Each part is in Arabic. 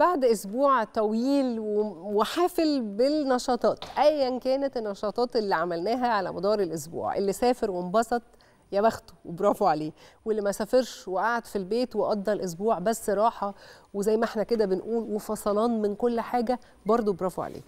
بعد اسبوع طويل وحافل بالنشاطات ايا كانت النشاطات اللي عملناها على مدار الاسبوع اللي سافر وانبسط يا بخته وبرافو عليه واللي ما سافرش وقعد في البيت وقضى الاسبوع بس راحه وزي ما احنا كده بنقول وفصلان من كل حاجه برضو برافو عليه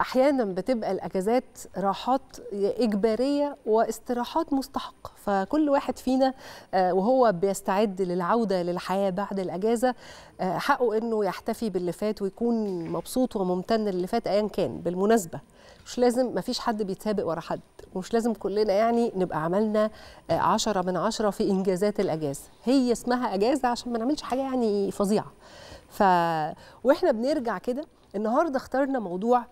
احيانا بتبقى الاجازات راحات اجباريه واستراحات مستحقه فكل واحد فينا آه، وهو بيستعد للعوده للحياه بعد الاجازه آه، حقه انه يحتفي باللي فات ويكون مبسوط وممتن للي فات ايا كان بالمناسبه مش لازم مفيش حد بيتسابق ورا حد ومش لازم كلنا يعني نبقى عملنا عشرة من عشرة في إنجازات الأجازة هي اسمها أجازة عشان ما نعملش حاجة يعني فظيعة ف... وإحنا بنرجع كده النهاردة اخترنا موضوع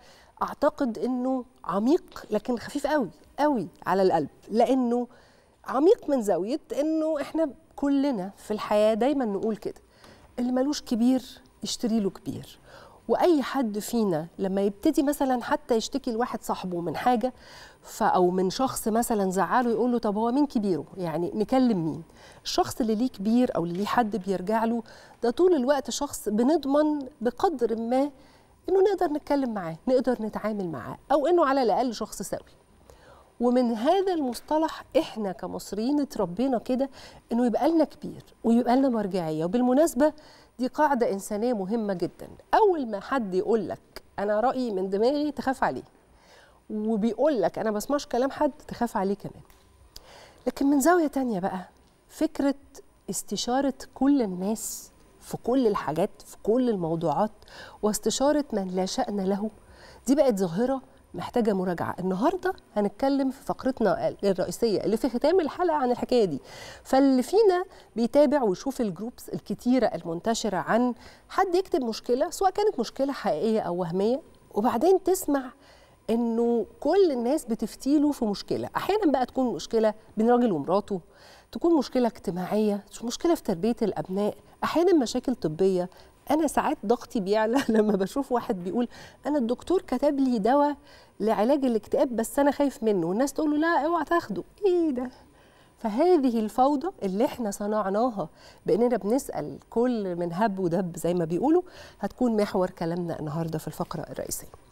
أعتقد أنه عميق لكن خفيف قوي قوي على القلب لأنه عميق من زاوية أنه إحنا كلنا في الحياة دايما نقول كده اللي ملوش كبير يشتري له كبير واي حد فينا لما يبتدي مثلا حتى يشتكي لواحد صاحبه من حاجه او من شخص مثلا زعله يقول له طب هو مين كبيره يعني نكلم مين الشخص اللي ليه كبير او اللي ليه حد بيرجع له ده طول الوقت شخص بنضمن بقدر ما انه نقدر نتكلم معاه نقدر نتعامل معاه او انه على الاقل شخص سوي ومن هذا المصطلح احنا كمصريين اتربينا كده انه يبقى لنا كبير ويبقى لنا مرجعيه وبالمناسبه دي قاعدة إنسانية مهمة جدا أول ما حد يقول لك أنا رأيي من دماغي تخاف عليه وبيقول لك أنا بسمعش كلام حد تخاف عليه كمان لكن من زاوية تانية بقى فكرة استشارة كل الناس في كل الحاجات في كل الموضوعات واستشارة من لا شأن له دي بقت ظاهرة محتاجه مراجعه النهارده هنتكلم في فقرتنا الرئيسيه اللي في ختام الحلقه عن الحكايه دي فاللي فينا بيتابع ويشوف الجروبس الكتيره المنتشره عن حد يكتب مشكله سواء كانت مشكله حقيقيه او وهميه وبعدين تسمع انه كل الناس بتفتيله في مشكله احيانا بقى تكون مشكله بين راجل ومراته تكون مشكله اجتماعيه مشكله في تربيه الابناء احيانا مشاكل طبيه انا ساعات ضغطي بيعلى لما بشوف واحد بيقول انا الدكتور كتب لي دواء لعلاج الاكتئاب بس انا خايف منه والناس تقول له لا اوعى تاخده ايه ده فهذه الفوضى اللي احنا صنعناها باننا بنسال كل من هب ودب زي ما بيقولوا هتكون محور كلامنا النهارده في الفقره الرئيسيه